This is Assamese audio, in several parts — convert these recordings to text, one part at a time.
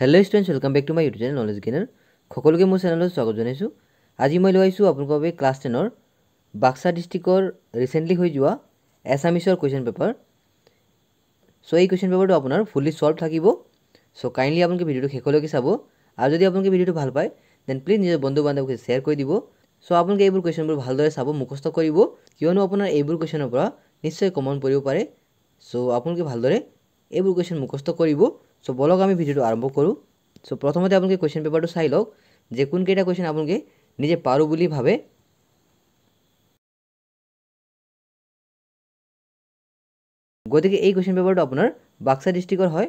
hello' students welcome back to my YouTube channel knowledge gainer সকলোকে মোৰ চেনেলত স্বাগত জনাইছোঁ আজি মই লৈছোঁ আপোনালোকৰ বাবে ক্লাছ টেনৰ বাক্সা ডিষ্ট্ৰিক্টৰ ৰিচেণ্টলি হৈ যোৱা এছামিছৰ কুৱেশ্যন পেপাৰ চ' এই কুৱেশ্যন পেপাৰটো আপোনাৰ ফুল্লি চল্ভ থাকিব চ' কাইণ্ডলি আপোনালোকে ভিডিঅ'টো শেষলৈকে চাব আৰু যদি আপোনালোকে ভিডিঅ'টো ভাল পায় দেন প্লিজ নিজৰ বন্ধু বান্ধৱক শ্বেয়াৰ কৰি দিব চ' আপোনালোকে এইবোৰ কুৱেশ্যনবোৰ ভালদৰে চাব মুখস্থ কৰিব কিয়নো আপোনাৰ এইবোৰ কুৱেশ্যনৰ পৰা নিশ্চয় কমন পৰিব পাৰে চ' আপোনালোকে ভালদৰে এইবোৰ কুৱেশ্যন মুখস্থ কৰিব সো বলক আমি ভিডিওটি আৰম্ভ করু সো প্ৰথমতে আপোনালোকে কুৱেশ্যন পেপাৰটো চাই লওক যে কোনকেইটা কুৱেশ্যন আপোনালোকে নিজে পারু বুলি ভাবে গতিকে এই কুৱেশ্যন পেপাৰটো আপোনাৰ বাক্সা ডিস্ট্রিক্টর হয়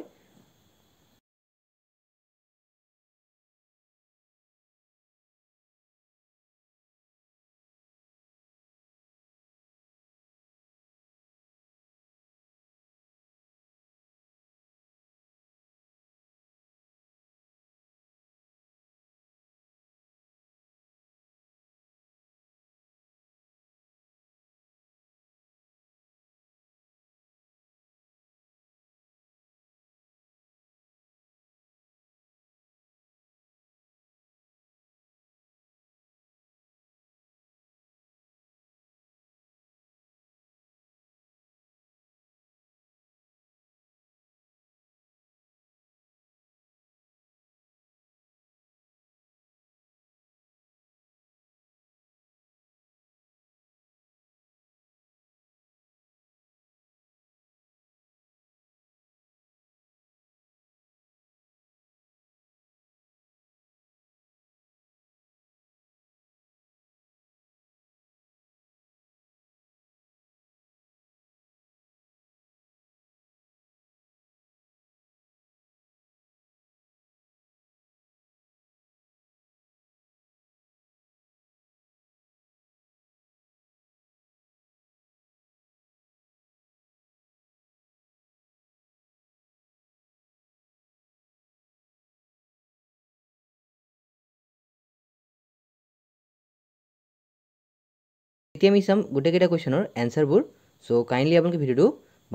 এতিয়া আমি চাম গোটেইকেইটা কুৱেশ্যনৰ এনচাৰবোৰ চ' কাইণ্ডলি আপোনালোকে ভিডিঅ'টো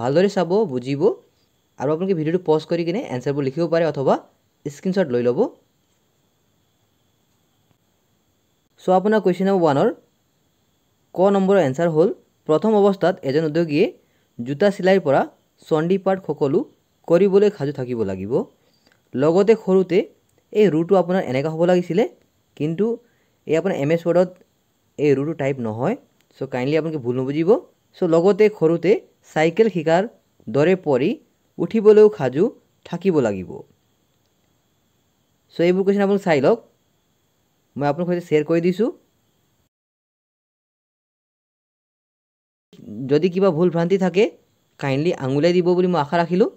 ভালদৰে চাব বুজিব আৰু আপোনালোকে ভিডিঅ'টো পজ কৰি কিনে এনচাৰবোৰ লিখিব পাৰে অথবা স্ক্ৰীণশ্বট লৈ ল'ব চ' আপোনাৰ কুৱেশ্যন নম্বৰ ওৱানৰ ক নম্বৰৰ এনচাৰ হ'ল প্ৰথম অৱস্থাত এজন উদ্যোগীয়ে জোতা চিলাইৰ পৰা চণ্ডী সকলো কৰিবলৈ সাজু থাকিব লাগিব লগতে সৰুতে এই ৰুটো আপোনাৰ এনেকুৱা হ'ব লাগিছিলে কিন্তু এই আপোনাৰ এম এছ ৱৰ্ডত এই ৰুটো টাইপ নহয় চ' কাইণ্ডলি আপোনালোকে ভুল নুবুজিব চ' লগতে সৰুতে চাইকেল শিকাৰ দৰে পৰি উঠিবলৈও সাজু থাকিব লাগিব চ' এইবোৰ কুৱেশ্যন আপোনালোকে চাই লওক মই আপোনালোকৰ সৈতে শ্বেয়াৰ কৰি দিছোঁ যদি কিবা ভুল ভ্ৰান্তি থাকে কাইণ্ডলি আঙুলিয়াই দিব বুলি মই আশা ৰাখিলোঁ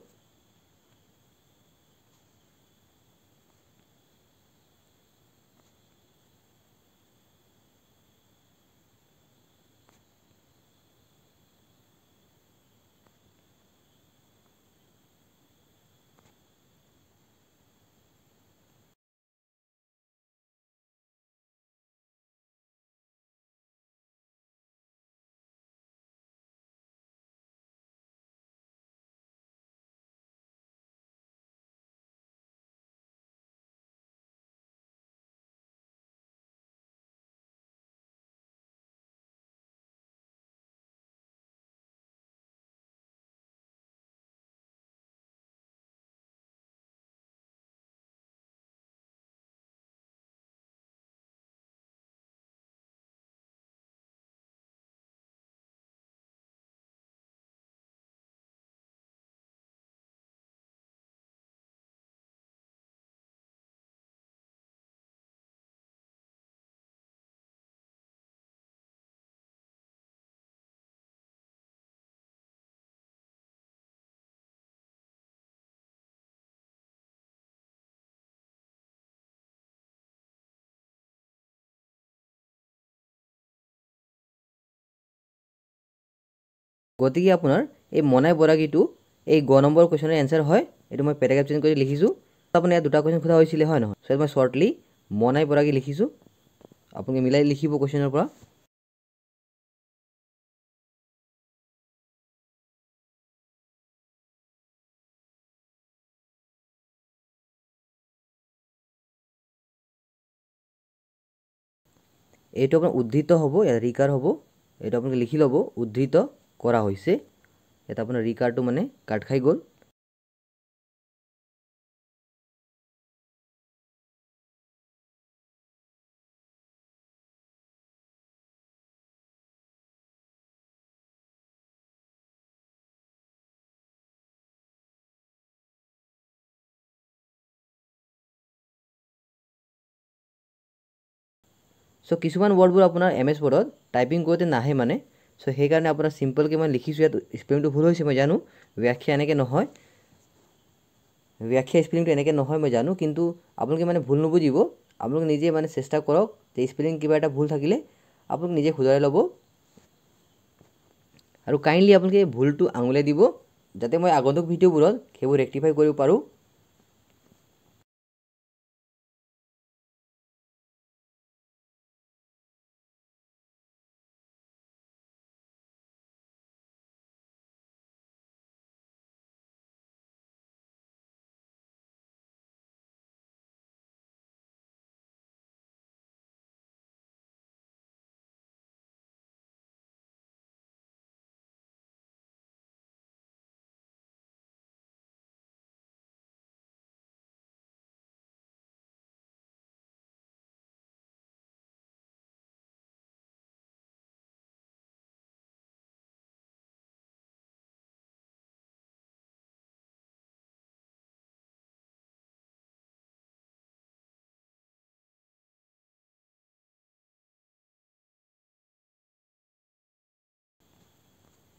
গতিকে আপোনাৰ এই মনাই বৰাগীটো এই গ নম্বৰ কুৱেশ্যনৰ এনচাৰ হয় এইটো মই পেৰাগ্ৰাফ চেঞ্জ কৰি লিখিছোঁ আপোনাৰ ইয়াত দুটা কুৱেশ্যন সোধা হৈছিলে হয় নহয় চ' মই শ্বৰ্টলি মনাই বৰাগী লিখিছোঁ আপুনি মিলাই লিখিব কুৱেশ্যনৰ পৰা এইটো আপোনাৰ উদ্ধৃত হ'ব ইয়াত ৰিকাৰ হ'ব এইটো আপোনালোকে লিখি ল'ব উদ্ধৃত কৰা হৈছে ইয়াত আপোনাৰ ৰিকাৰটো মানে কাট খাই গ'ল চ' কিছুমান ৱৰ্ডবোৰ আপোনাৰ এম এছ ৱৰ্ডত টাইপিং কৰোঁতে নাহে মানে সো হেগানে আবরা সিম্পল কিমান লিখিছ স্পেলিংটো ভুল হৈছে মই জানো ব্যাখ্যা এনেকে নহয় ব্যাখ্যা স্পেলিংটো এনেকে নহয় মই জানো কিন্তু আপোনকে মানে ভুল নবুজিব আপোনক নিজে মানে চেষ্টা কৰক যে স্পেলিং কিবা এটা ভুল থাকিলে আপোনক নিজে හොয়াই লব আৰু কাইন্ডলি আপোনকে ভুলটো আঙুলে দিব যাতে মই আগন্তুক ভিডিও বুলকেব ৰেক্টিফাই কৰিব পাৰো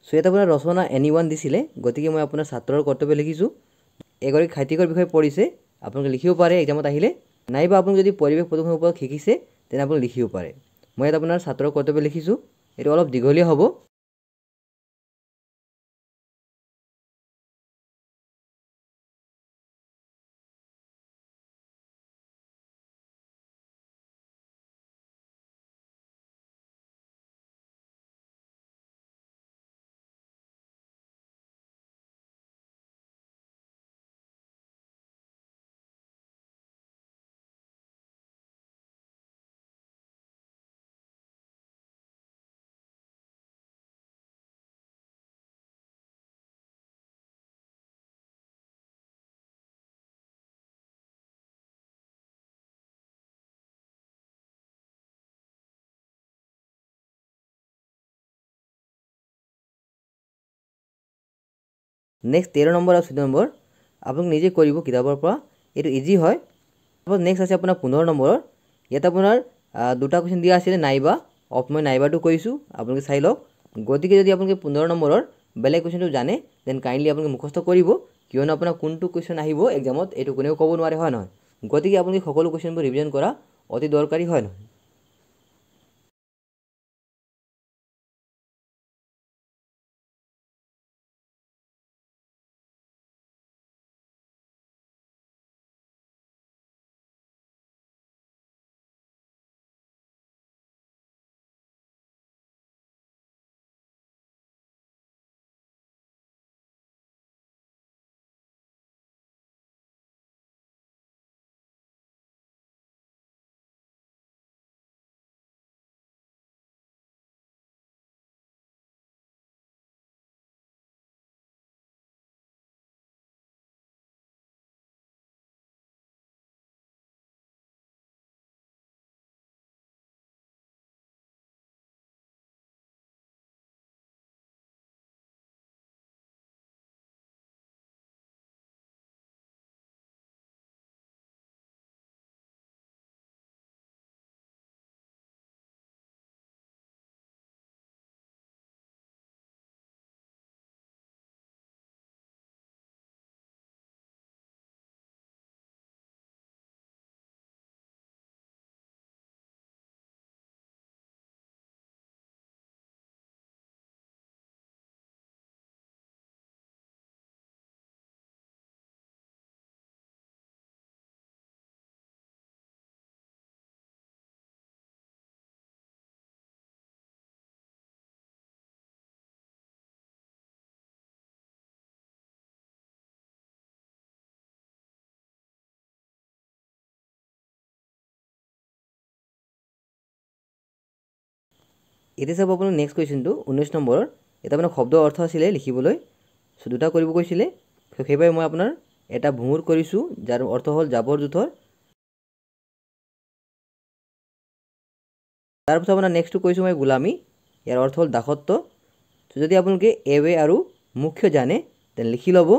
চ' ইয়াত আপোনাৰ ৰচনা এনি ওৱান দিছিলে গতিকে মই আপোনাৰ ছাত্ৰৰ কৰ্তব্য লিখিছোঁ এগৰাকী খাদ্যিকৰ বিষয়ে পঢ়িছে আপোনালোকে লিখিব পাৰে একজামত আহিলে নাইবা আপুনি যদি পৰিৱেশ প্ৰদূষণৰ ওপৰত শিকিছে তেনে আপুনি লিখিব পাৰে মই ইয়াত আপোনাৰ ছাত্ৰৰ কৰ্তব্য লিখিছোঁ এইটো অলপ দীঘলীয়া হ'ব নেক্সট তেৰ নম্বৰ আৰু চৈধ্য নম্বৰ আপুনি নিজে কৰিব কিতাপৰ পৰা এইটো ইজি হয় নেক্সট আছে আপোনাৰ পোন্ধৰ নম্বৰৰ ইয়াত আপোনাৰ দুটা কুৱেশ্যন দিয়া আছিলে নাইবা অফ মই নাইবাটো কৈছোঁ আপোনালোকে চাই লওক গতিকে যদি আপোনালোকে পোন্ধৰ নম্বৰৰ বেলেগ কুৱেশ্যনটো জানে দেন কাইণ্ডলি আপোনালোকে মুখস্থ কৰিব কিয়নো আপোনাৰ কোনটো কুৱেশ্যন আহিব এক্সামত এইটো কোনেও ক'ব নোৱাৰে হয় নহয় গতিকে আপোনালোকে সকলো কুৱেশ্যনবোৰ ৰিভিজন কৰা অতি দৰকাৰী হয় নহয় এতিয়া চাব আপোনাৰ নেক্সট কুৱেশ্যনটো ঊনৈছ নম্বৰৰ এটা আপোনাৰ শব্দ অৰ্থ আছিলে লিখিবলৈ চ' দুটা কৰিব কৈছিলে সেইবাবে মই আপোনাৰ এটা ভুমুৰ কৰিছোঁ যাৰ অৰ্থ হ'ল জাবৰ জোঁথৰ তাৰপিছত আপোনাৰ নেক্সটটো কৈছোঁ মই গোলামী ইয়াৰ অৰ্থ হ'ল দাসত্ব চ' যদি আপোনালোকে এৱে আৰু মুখ্য জানে তেনে লিখি ল'ব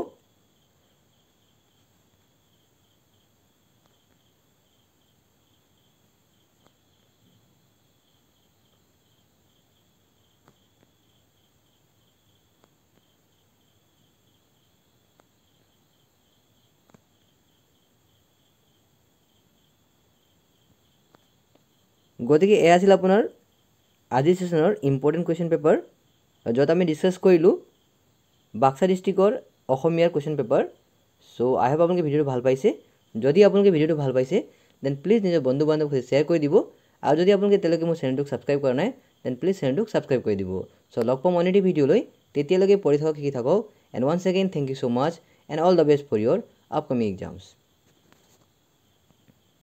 গতিকে এয়া আছিল আপোনাৰ আজিৰ ছেশ্যনৰ ইম্পৰ্টেণ্ট কুৱেশ্যন পেপাৰ য'ত আমি ডিছকাছ কৰিলোঁ বাক্সা ডিষ্ট্ৰিক্টৰ অসমীয়াৰ question paper so' I hope আপোনালোকে ভিডিঅ'টো ভাল পাইছে যদি আপোনালোকে ভিডিঅ'টো ভাল পাইছে দেন প্লিজ নিজৰ বন্ধু বান্ধৱক শ্বেয়াৰ কৰি দিব আৰু যদি আপোনালোকে এতিয়ালৈকে মোৰ চেনেলটোক ছাবস্ক্ৰাইব কৰা নাই দেন প্লিজ চেনেলটোক ছাবস্ক্ৰাইব কৰি দিব চ' লগ পাম অনিটি ভিডিঅ'লৈ তেতিয়ালৈকে পঢ়ি থকা শিকি থাকক and one second thank you so' much and all the best for your upcoming exams